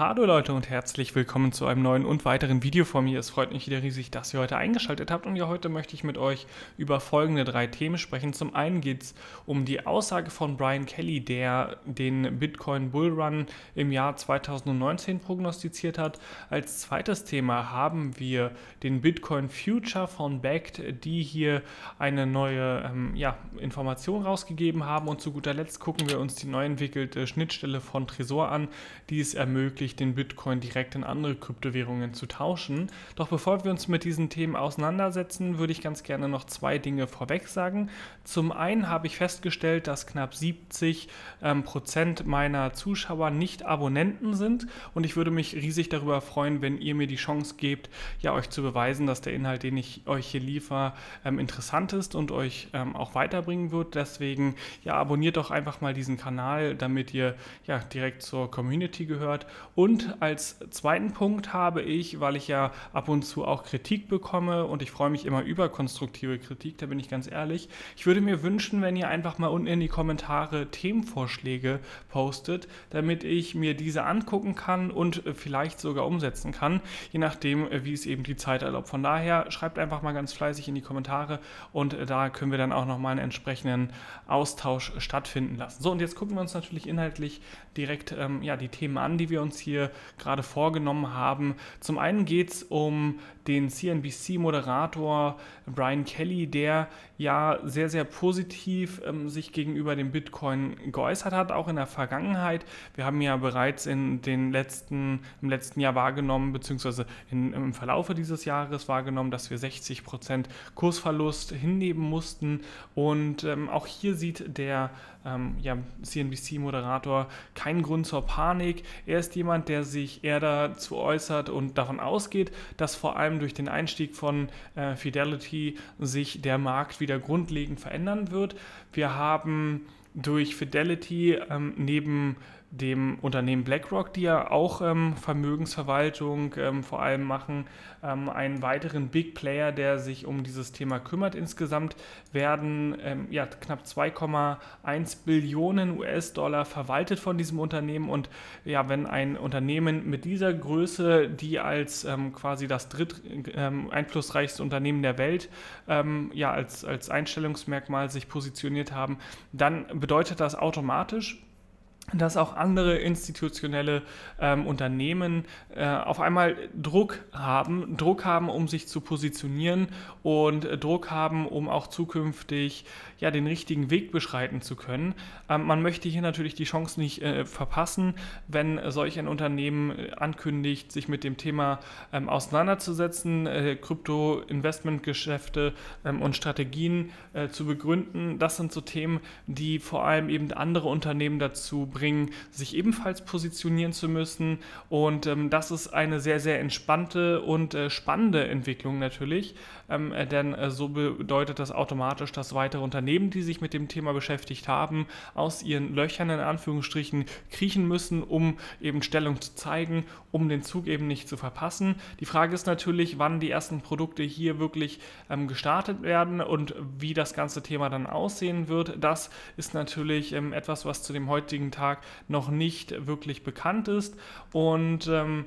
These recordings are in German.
Hallo Leute und herzlich willkommen zu einem neuen und weiteren Video von mir. Es freut mich wieder riesig, dass ihr heute eingeschaltet habt und ja, heute möchte ich mit euch über folgende drei Themen sprechen. Zum einen geht es um die Aussage von Brian Kelly, der den Bitcoin Bullrun im Jahr 2019 prognostiziert hat. Als zweites Thema haben wir den Bitcoin Future von Backed, die hier eine neue ähm, ja, Information rausgegeben haben und zu guter Letzt gucken wir uns die neu entwickelte Schnittstelle von Tresor an, die es ermöglicht, möglich, den Bitcoin direkt in andere Kryptowährungen zu tauschen. Doch bevor wir uns mit diesen Themen auseinandersetzen, würde ich ganz gerne noch zwei Dinge vorweg sagen. Zum einen habe ich festgestellt, dass knapp 70 ähm, Prozent meiner Zuschauer nicht Abonnenten sind und ich würde mich riesig darüber freuen, wenn ihr mir die Chance gebt, ja euch zu beweisen, dass der Inhalt, den ich euch hier liefere, ähm, interessant ist und euch ähm, auch weiterbringen wird. Deswegen ja abonniert doch einfach mal diesen Kanal, damit ihr ja direkt zur Community gehört und als zweiten Punkt habe ich, weil ich ja ab und zu auch Kritik bekomme und ich freue mich immer über konstruktive Kritik, da bin ich ganz ehrlich, ich würde mir wünschen, wenn ihr einfach mal unten in die Kommentare Themenvorschläge postet, damit ich mir diese angucken kann und äh, vielleicht sogar umsetzen kann, je nachdem, äh, wie es eben die Zeit erlaubt. Von daher schreibt einfach mal ganz fleißig in die Kommentare und äh, da können wir dann auch nochmal einen entsprechenden Austausch stattfinden lassen. So, und jetzt gucken wir uns natürlich inhaltlich direkt ähm, ja, die Themen an, die wir uns hier hier gerade vorgenommen haben. Zum einen geht es um den CNBC-Moderator Brian Kelly, der ja sehr, sehr positiv ähm, sich gegenüber dem Bitcoin geäußert hat, auch in der Vergangenheit. Wir haben ja bereits in den letzten, im letzten Jahr wahrgenommen, beziehungsweise in, im Verlaufe dieses Jahres wahrgenommen, dass wir 60% Prozent Kursverlust hinnehmen mussten. Und ähm, auch hier sieht der ähm, ja, CNBC-Moderator, kein Grund zur Panik. Er ist jemand, der sich eher dazu äußert und davon ausgeht, dass vor allem durch den Einstieg von äh, Fidelity sich der Markt wieder grundlegend verändern wird. Wir haben durch Fidelity ähm, neben dem Unternehmen BlackRock, die ja auch ähm, Vermögensverwaltung ähm, vor allem machen, ähm, einen weiteren Big Player, der sich um dieses Thema kümmert. Insgesamt werden ähm, ja, knapp 2,1 Billionen US-Dollar verwaltet von diesem Unternehmen. Und ja, wenn ein Unternehmen mit dieser Größe, die als ähm, quasi das dritt ähm, einflussreichste Unternehmen der Welt ja, als, als Einstellungsmerkmal sich positioniert haben, dann bedeutet das automatisch, dass auch andere institutionelle ähm, Unternehmen äh, auf einmal Druck haben, Druck haben, um sich zu positionieren und äh, Druck haben, um auch zukünftig ja, den richtigen Weg beschreiten zu können. Ähm, man möchte hier natürlich die Chance nicht äh, verpassen, wenn solch ein Unternehmen äh, ankündigt, sich mit dem Thema ähm, auseinanderzusetzen, äh, Krypto-Investmentgeschäfte investment ähm, und Strategien äh, zu begründen. Das sind so Themen, die vor allem eben andere Unternehmen dazu bringen, bringen, sich ebenfalls positionieren zu müssen. Und ähm, das ist eine sehr, sehr entspannte und äh, spannende Entwicklung natürlich, ähm, äh, denn äh, so bedeutet das automatisch, dass weitere Unternehmen, die sich mit dem Thema beschäftigt haben, aus ihren Löchern in Anführungsstrichen kriechen müssen, um eben Stellung zu zeigen, um den Zug eben nicht zu verpassen. Die Frage ist natürlich, wann die ersten Produkte hier wirklich ähm, gestartet werden und wie das ganze Thema dann aussehen wird. Das ist natürlich ähm, etwas, was zu dem heutigen Tag Vertrag noch nicht wirklich bekannt ist. Und ähm,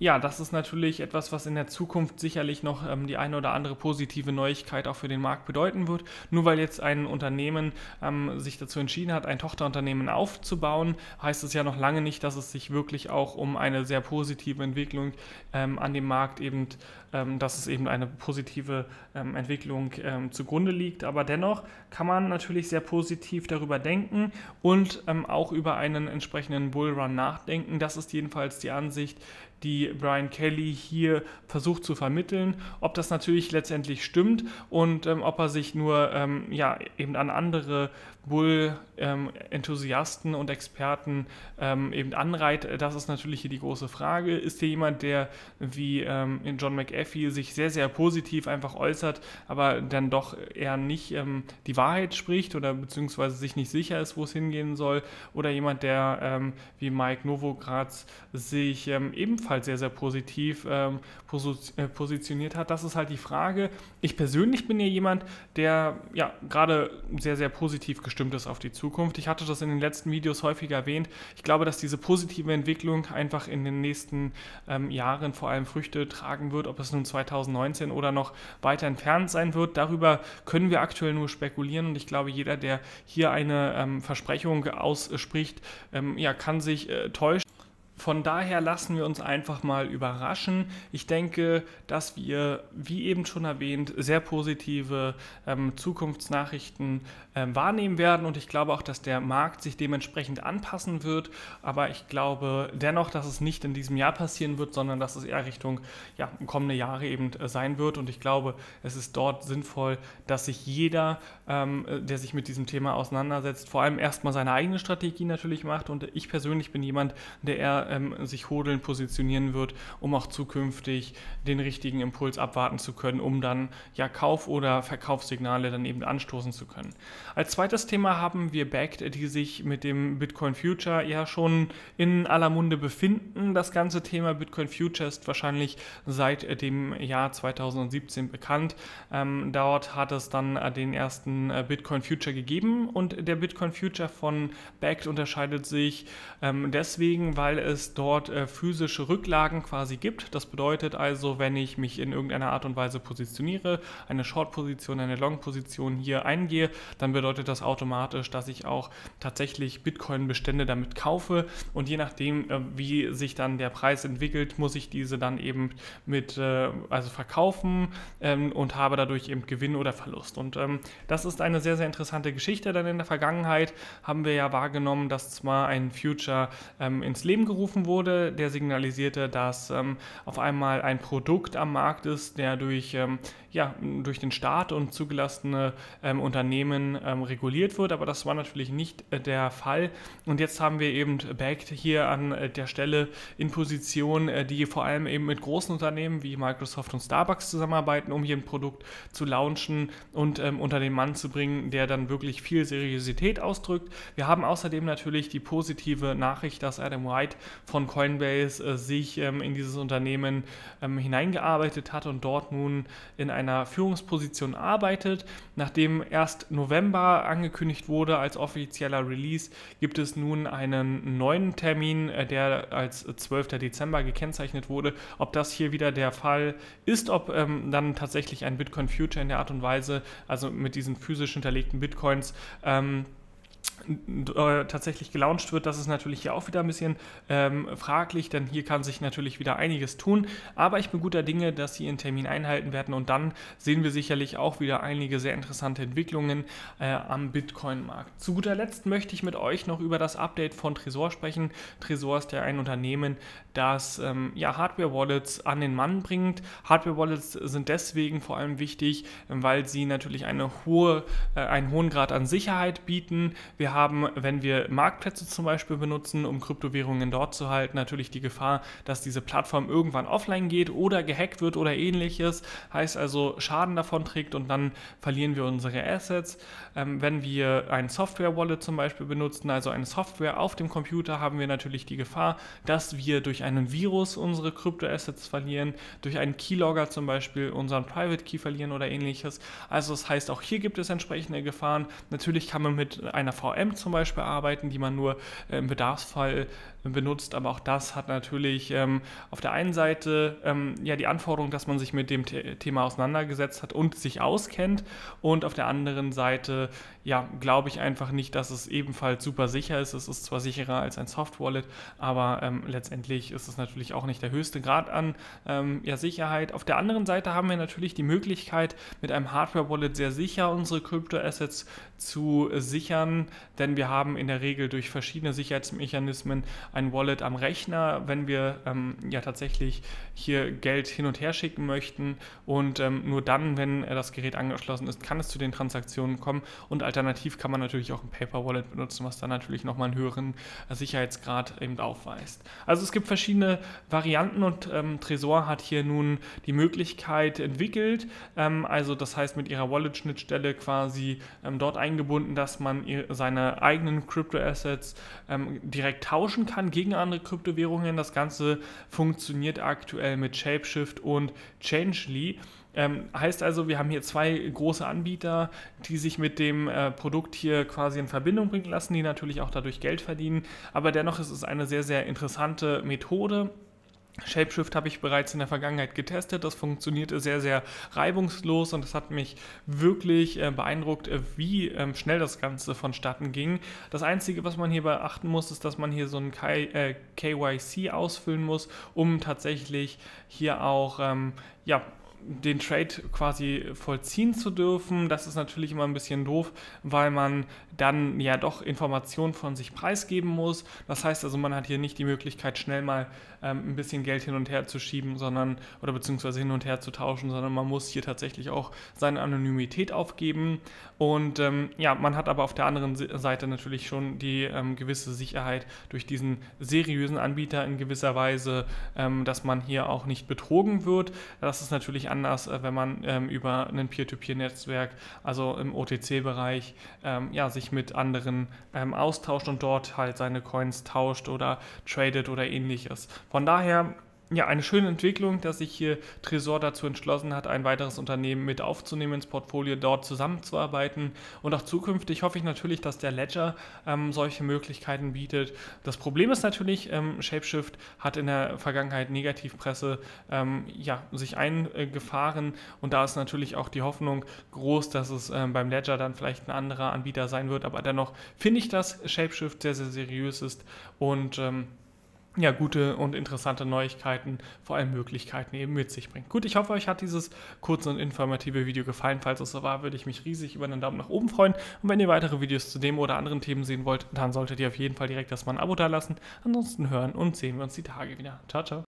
ja, das ist natürlich etwas, was in der Zukunft sicherlich noch ähm, die eine oder andere positive Neuigkeit auch für den Markt bedeuten wird. Nur weil jetzt ein Unternehmen ähm, sich dazu entschieden hat, ein Tochterunternehmen aufzubauen, heißt es ja noch lange nicht, dass es sich wirklich auch um eine sehr positive Entwicklung ähm, an dem Markt eben, ähm, dass es eben eine positive ähm, Entwicklung ähm, zugrunde liegt. Aber dennoch kann man natürlich sehr positiv darüber denken und auch über einen entsprechenden Bullrun nachdenken. Das ist jedenfalls die Ansicht, die Brian Kelly hier versucht zu vermitteln. Ob das natürlich letztendlich stimmt und ähm, ob er sich nur ähm, ja, eben an andere Bull-Enthusiasten ähm, und Experten ähm, eben anreiht, äh, das ist natürlich hier die große Frage. Ist hier jemand, der wie in ähm, John McAfee sich sehr, sehr positiv einfach äußert, aber dann doch eher nicht ähm, die Wahrheit spricht oder beziehungsweise sich nicht sicher ist, wo es hingehen soll? Oder jemand, der wie Mike Novogratz sich ebenfalls Trumpf halt sehr, sehr positiv ähm, äh, positioniert hat. Das ist halt die Frage. Ich persönlich bin ja jemand, der ja gerade sehr, sehr positiv gestimmt ist auf die Zukunft. Ich hatte das in den letzten Videos häufig erwähnt. Ich glaube, dass diese positive Entwicklung einfach in den nächsten ähm, Jahren vor allem Früchte tragen wird, ob es nun 2019 oder noch weiter entfernt sein wird. Darüber können wir aktuell nur spekulieren und ich glaube, jeder, der hier eine ähm, Versprechung ausspricht, ähm, ja, kann sich äh, täuschen von daher lassen wir uns einfach mal überraschen. Ich denke, dass wir, wie eben schon erwähnt, sehr positive ähm, Zukunftsnachrichten ähm, wahrnehmen werden und ich glaube auch, dass der Markt sich dementsprechend anpassen wird. Aber ich glaube dennoch, dass es nicht in diesem Jahr passieren wird, sondern dass es eher Richtung ja, kommende Jahre eben äh, sein wird. Und ich glaube, es ist dort sinnvoll, dass sich jeder, ähm, äh, der sich mit diesem Thema auseinandersetzt, vor allem erstmal seine eigene Strategie natürlich macht. Und ich persönlich bin jemand, der eher ähm, sich hodeln, positionieren wird, um auch zukünftig den richtigen Impuls abwarten zu können, um dann ja Kauf- oder Verkaufssignale dann eben anstoßen zu können. Als zweites Thema haben wir Backed, die sich mit dem Bitcoin Future ja schon in aller Munde befinden. Das ganze Thema Bitcoin Future ist wahrscheinlich seit dem Jahr 2017 bekannt. Ähm, dort hat es dann äh, den ersten äh, Bitcoin Future gegeben und der Bitcoin Future von Backed unterscheidet sich ähm, deswegen, weil es es dort äh, physische Rücklagen quasi gibt. Das bedeutet also, wenn ich mich in irgendeiner Art und Weise positioniere, eine Short-Position, eine Long-Position hier eingehe, dann bedeutet das automatisch, dass ich auch tatsächlich Bitcoin-Bestände damit kaufe. Und je nachdem, äh, wie sich dann der Preis entwickelt, muss ich diese dann eben mit, äh, also verkaufen ähm, und habe dadurch eben Gewinn oder Verlust. Und ähm, das ist eine sehr, sehr interessante Geschichte. denn in der Vergangenheit haben wir ja wahrgenommen, dass zwar ein Future ähm, ins Leben gerufen aufgerufen wurde, der signalisierte, dass ähm, auf einmal ein Produkt am Markt ist, der durch, ähm, ja, durch den Staat und zugelassene ähm, Unternehmen ähm, reguliert wird. Aber das war natürlich nicht äh, der Fall. Und jetzt haben wir eben Backed hier an äh, der Stelle in Position, äh, die vor allem eben mit großen Unternehmen wie Microsoft und Starbucks zusammenarbeiten, um hier ein Produkt zu launchen und ähm, unter den Mann zu bringen, der dann wirklich viel Seriosität ausdrückt. Wir haben außerdem natürlich die positive Nachricht, dass Adam White von Coinbase äh, sich ähm, in dieses Unternehmen ähm, hineingearbeitet hat und dort nun in einer Führungsposition arbeitet. Nachdem erst November angekündigt wurde als offizieller Release, gibt es nun einen neuen Termin, äh, der als 12. Dezember gekennzeichnet wurde. Ob das hier wieder der Fall ist, ob ähm, dann tatsächlich ein Bitcoin Future in der Art und Weise, also mit diesen physisch hinterlegten Bitcoins, äh, tatsächlich gelauncht wird, das ist natürlich hier auch wieder ein bisschen ähm, fraglich, denn hier kann sich natürlich wieder einiges tun. Aber ich bin guter Dinge, dass sie ihren Termin einhalten werden und dann sehen wir sicherlich auch wieder einige sehr interessante Entwicklungen äh, am Bitcoin-Markt. Zu guter Letzt möchte ich mit euch noch über das Update von Tresor sprechen. Tresor ist ja ein Unternehmen, das ähm, ja, Hardware-Wallets an den Mann bringt. Hardware-Wallets sind deswegen vor allem wichtig, weil sie natürlich eine hohe, äh, einen hohen Grad an Sicherheit bieten. Wir wir haben, wenn wir Marktplätze zum Beispiel benutzen, um Kryptowährungen dort zu halten, natürlich die Gefahr, dass diese Plattform irgendwann offline geht oder gehackt wird oder ähnliches. Heißt also, Schaden davon trägt und dann verlieren wir unsere Assets. Ähm, wenn wir ein Software-Wallet zum Beispiel benutzen, also eine Software auf dem Computer, haben wir natürlich die Gefahr, dass wir durch einen Virus unsere Kryptoassets verlieren, durch einen Keylogger zum Beispiel unseren Private Key verlieren oder ähnliches. Also das heißt, auch hier gibt es entsprechende Gefahren. Natürlich kann man mit einer VR VM zum Beispiel arbeiten, die man nur äh, im Bedarfsfall äh, benutzt. Aber auch das hat natürlich ähm, auf der einen Seite ähm, ja die Anforderung, dass man sich mit dem The Thema auseinandergesetzt hat und sich auskennt. Und auf der anderen Seite, ja, glaube ich einfach nicht, dass es ebenfalls super sicher ist. Es ist zwar sicherer als ein Soft Wallet, aber ähm, letztendlich ist es natürlich auch nicht der höchste Grad an ähm, ja, Sicherheit. Auf der anderen Seite haben wir natürlich die Möglichkeit, mit einem Hardware Wallet sehr sicher unsere Kryptoassets zu sichern, denn wir haben in der Regel durch verschiedene Sicherheitsmechanismen ein Wallet am Rechner, wenn wir ähm, ja tatsächlich hier Geld hin und her schicken möchten. Und ähm, nur dann, wenn äh, das Gerät angeschlossen ist, kann es zu den Transaktionen kommen. Und alternativ kann man natürlich auch ein Paper Wallet benutzen, was dann natürlich nochmal einen höheren äh, Sicherheitsgrad eben aufweist. Also es gibt verschiedene Varianten und ähm, Tresor hat hier nun die Möglichkeit entwickelt, ähm, also das heißt mit ihrer Wallet-Schnittstelle quasi ähm, dort eingebunden, dass man ihr, seine seine eigenen Crypto-Assets ähm, direkt tauschen kann gegen andere Kryptowährungen. Das Ganze funktioniert aktuell mit Shapeshift und Changely. Ähm, heißt also, wir haben hier zwei große Anbieter, die sich mit dem äh, Produkt hier quasi in Verbindung bringen lassen, die natürlich auch dadurch Geld verdienen. Aber dennoch ist es eine sehr, sehr interessante Methode Shapeshift habe ich bereits in der Vergangenheit getestet. Das funktionierte sehr, sehr reibungslos und es hat mich wirklich äh, beeindruckt, äh, wie ähm, schnell das Ganze vonstatten ging. Das Einzige, was man hier beachten muss, ist, dass man hier so ein K äh, KYC ausfüllen muss, um tatsächlich hier auch ähm, ja, den Trade quasi vollziehen zu dürfen. Das ist natürlich immer ein bisschen doof, weil man dann ja doch Informationen von sich preisgeben muss. Das heißt also, man hat hier nicht die Möglichkeit, schnell mal ähm, ein bisschen Geld hin und her zu schieben, sondern oder beziehungsweise hin und her zu tauschen, sondern man muss hier tatsächlich auch seine Anonymität aufgeben. Und ähm, ja, man hat aber auf der anderen Seite natürlich schon die ähm, gewisse Sicherheit durch diesen seriösen Anbieter in gewisser Weise, ähm, dass man hier auch nicht betrogen wird. Das ist natürlich anders, äh, wenn man ähm, über ein Peer-to-Peer-Netzwerk, also im OTC-Bereich, ähm, ja, sich mit anderen ähm, austauscht und dort halt seine Coins tauscht oder tradet oder ähnliches. Von daher ja, eine schöne Entwicklung, dass sich hier Tresor dazu entschlossen hat, ein weiteres Unternehmen mit aufzunehmen ins Portfolio, dort zusammenzuarbeiten. Und auch zukünftig hoffe ich natürlich, dass der Ledger ähm, solche Möglichkeiten bietet. Das Problem ist natürlich, ähm, Shapeshift hat in der Vergangenheit Negativpresse ähm, ja, sich eingefahren. Und da ist natürlich auch die Hoffnung groß, dass es ähm, beim Ledger dann vielleicht ein anderer Anbieter sein wird. Aber dennoch finde ich, dass Shapeshift sehr, sehr seriös ist und ähm, ja, gute und interessante Neuigkeiten, vor allem Möglichkeiten eben mit sich bringt. Gut, ich hoffe, euch hat dieses kurze und informative Video gefallen. Falls es so war, würde ich mich riesig über einen Daumen nach oben freuen. Und wenn ihr weitere Videos zu dem oder anderen Themen sehen wollt, dann solltet ihr auf jeden Fall direkt erstmal ein Abo dalassen. Ansonsten hören und sehen wir uns die Tage wieder. Ciao, ciao.